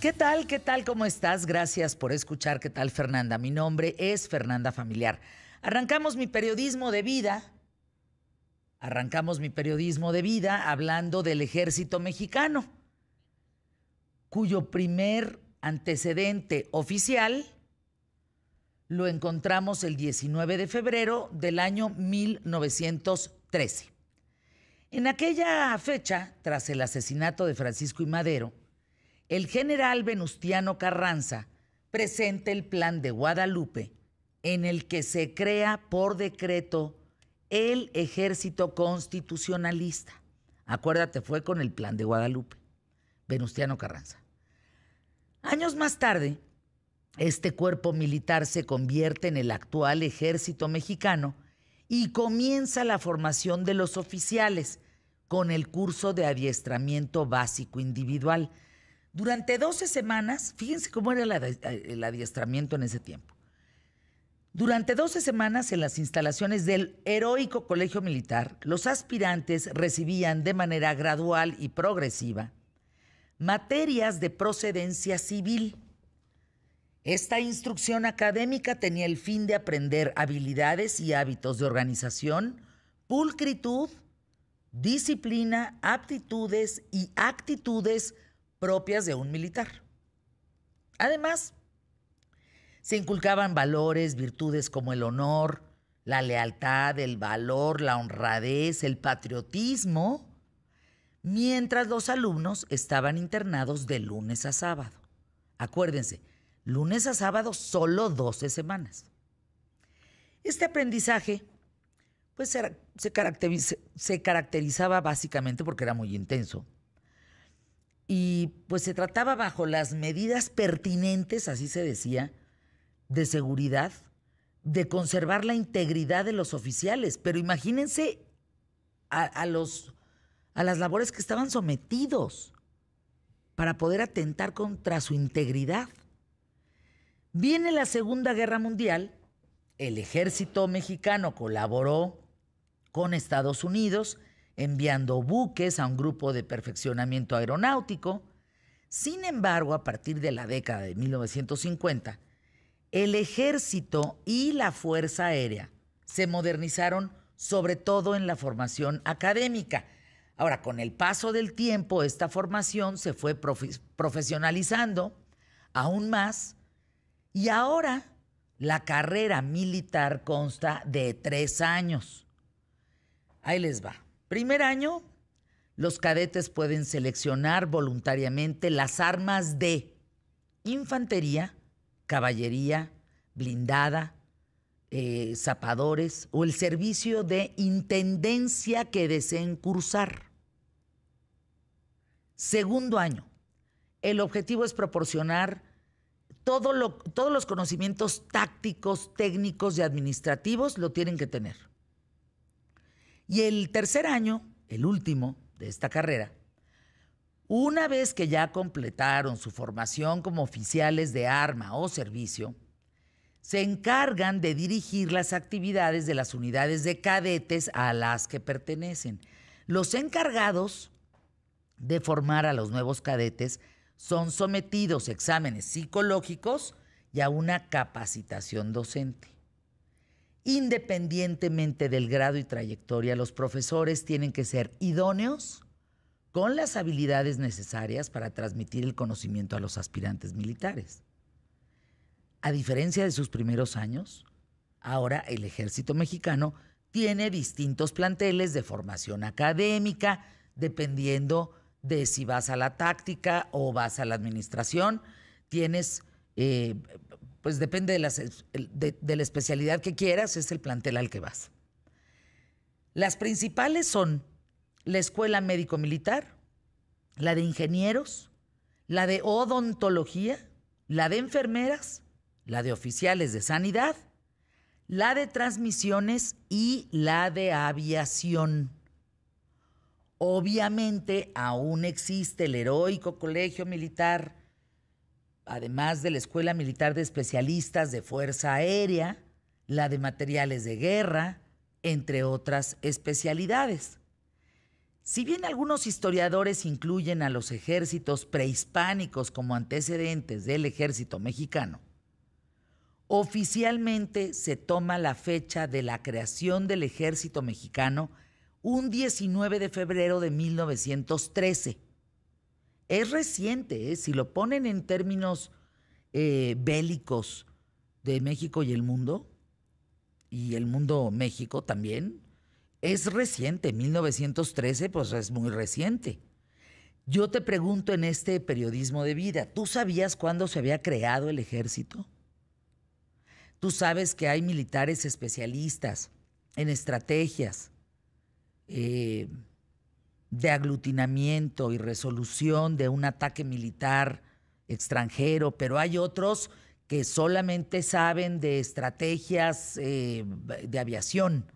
¿Qué tal? ¿Qué tal? ¿Cómo estás? Gracias por escuchar. ¿Qué tal, Fernanda? Mi nombre es Fernanda Familiar. Arrancamos mi periodismo de vida. Arrancamos mi periodismo de vida hablando del ejército mexicano, cuyo primer antecedente oficial lo encontramos el 19 de febrero del año 1913. En aquella fecha, tras el asesinato de Francisco y Madero, el general Venustiano Carranza presenta el plan de Guadalupe en el que se crea por decreto el ejército constitucionalista. Acuérdate, fue con el plan de Guadalupe, Venustiano Carranza. Años más tarde, este cuerpo militar se convierte en el actual ejército mexicano y comienza la formación de los oficiales con el curso de adiestramiento básico individual durante 12 semanas, fíjense cómo era el adiestramiento en ese tiempo. Durante 12 semanas en las instalaciones del heroico Colegio Militar, los aspirantes recibían de manera gradual y progresiva materias de procedencia civil. Esta instrucción académica tenía el fin de aprender habilidades y hábitos de organización, pulcritud, disciplina, aptitudes y actitudes propias de un militar. Además, se inculcaban valores, virtudes como el honor, la lealtad, el valor, la honradez, el patriotismo, mientras los alumnos estaban internados de lunes a sábado. Acuérdense, lunes a sábado solo 12 semanas. Este aprendizaje pues, se caracterizaba básicamente porque era muy intenso y pues se trataba bajo las medidas pertinentes, así se decía, de seguridad, de conservar la integridad de los oficiales. Pero imagínense a, los, a las labores que estaban sometidos para poder atentar contra su integridad. Viene la Segunda Guerra Mundial, el ejército mexicano colaboró con Estados Unidos enviando buques a un grupo de perfeccionamiento aeronáutico. Sin embargo, a partir de la década de 1950, el ejército y la fuerza aérea se modernizaron sobre todo en la formación académica. Ahora, con el paso del tiempo, esta formación se fue profesionalizando aún más y ahora la carrera militar consta de tres años. Ahí les va. Primer año, los cadetes pueden seleccionar voluntariamente las armas de infantería, caballería, blindada, eh, zapadores o el servicio de intendencia que deseen cursar. Segundo año, el objetivo es proporcionar todos los conocimientos tácticos, técnicos y administrativos, lo tienen que tener. Y el tercer año, el último de esta carrera, una vez que ya completaron su formación como oficiales de arma o servicio, se encargan de dirigir las actividades de las unidades de cadetes a las que pertenecen. Los encargados de formar a los nuevos cadetes son sometidos a exámenes psicológicos y a una capacitación docente. Independientemente del grado y trayectoria, los profesores tienen que ser idóneos con las habilidades necesarias para transmitir el conocimiento a los aspirantes militares. A diferencia de sus primeros años, ahora el ejército mexicano tiene distintos planteles de formación académica, dependiendo de si vas a la táctica o vas a la administración, tienes eh, pues depende de, de la especialidad que quieras, es el plantel al que vas. Las principales son la escuela médico-militar, la de ingenieros, la de odontología, la de enfermeras, la de oficiales de sanidad, la de transmisiones y la de aviación. Obviamente aún existe el heroico colegio militar además de la Escuela Militar de Especialistas de Fuerza Aérea, la de Materiales de Guerra, entre otras especialidades. Si bien algunos historiadores incluyen a los ejércitos prehispánicos como antecedentes del ejército mexicano, oficialmente se toma la fecha de la creación del ejército mexicano un 19 de febrero de 1913 es reciente, ¿eh? si lo ponen en términos eh, bélicos de México y el mundo, y el mundo México también, es reciente, 1913 pues es muy reciente. Yo te pregunto en este periodismo de vida, ¿tú sabías cuándo se había creado el ejército? Tú sabes que hay militares especialistas en estrategias, eh, de aglutinamiento y resolución de un ataque militar extranjero, pero hay otros que solamente saben de estrategias eh, de aviación,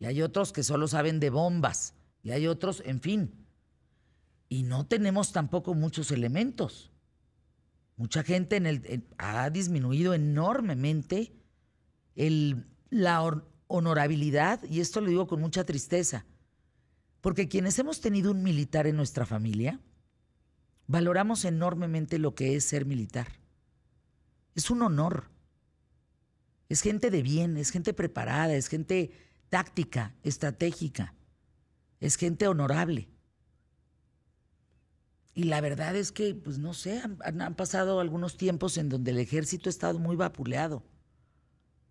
y hay otros que solo saben de bombas, y hay otros, en fin. Y no tenemos tampoco muchos elementos. Mucha gente en el, ha disminuido enormemente el, la honorabilidad, y esto lo digo con mucha tristeza, porque quienes hemos tenido un militar en nuestra familia, valoramos enormemente lo que es ser militar. Es un honor. Es gente de bien, es gente preparada, es gente táctica, estratégica, es gente honorable. Y la verdad es que, pues no sé, han, pasado algunos tiempos en donde el ejército ha estado muy vapuleado.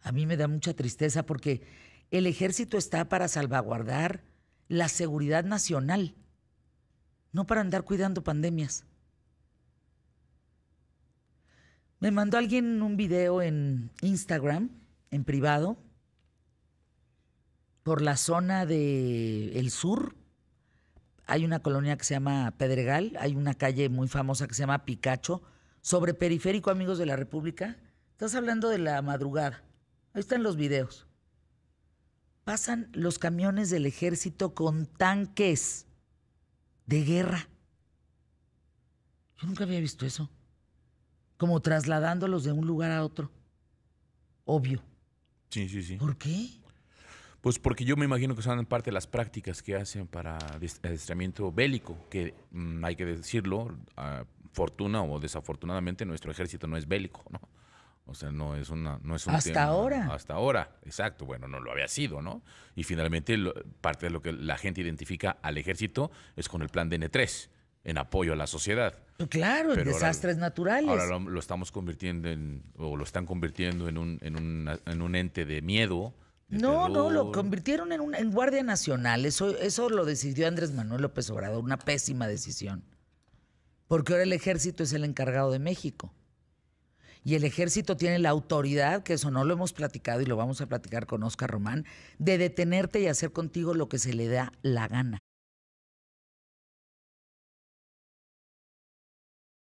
A mí me da mucha tristeza porque el ejército está para salvaguardar la seguridad nacional, no para andar cuidando pandemias. Me mandó alguien un video en Instagram, en privado, por la zona de sur. Hay una colonia que se llama Pedregal, hay una calle muy famosa que se llama Picacho, sobre Periférico Amigos de la República. Estás hablando de la madrugada. Ahí están los videos pasan los camiones del ejército con tanques de guerra. Yo nunca había visto eso. Como trasladándolos de un lugar a otro. Obvio. Sí, sí, sí. ¿Por qué? Pues porque yo me imagino que son parte de las prácticas que hacen para adiestramiento bélico, que mm, hay que decirlo, ah, fortuna o desafortunadamente nuestro ejército no es bélico, ¿no? O sea, no es una no es hasta ahora. hasta ahora, exacto. Bueno, no lo había sido, ¿no? Y finalmente parte de lo que la gente identifica al ejército es con el plan DN3 en apoyo a la sociedad. Pues claro, en desastres naturales. Ahora lo, estamos convirtiendo en o lo están convirtiendo en un en, un ente de miedo. no, no, lo convirtieron en, un, en Guardia Nacional. Eso, eso lo decidió Andrés Manuel López Obrador, una pésima decisión. Porque ahora el ejército es el encargado de México y el ejército tiene la autoridad, que eso no lo hemos platicado y lo vamos a platicar con Oscar Román, de detenerte y hacer contigo lo que se le da la gana.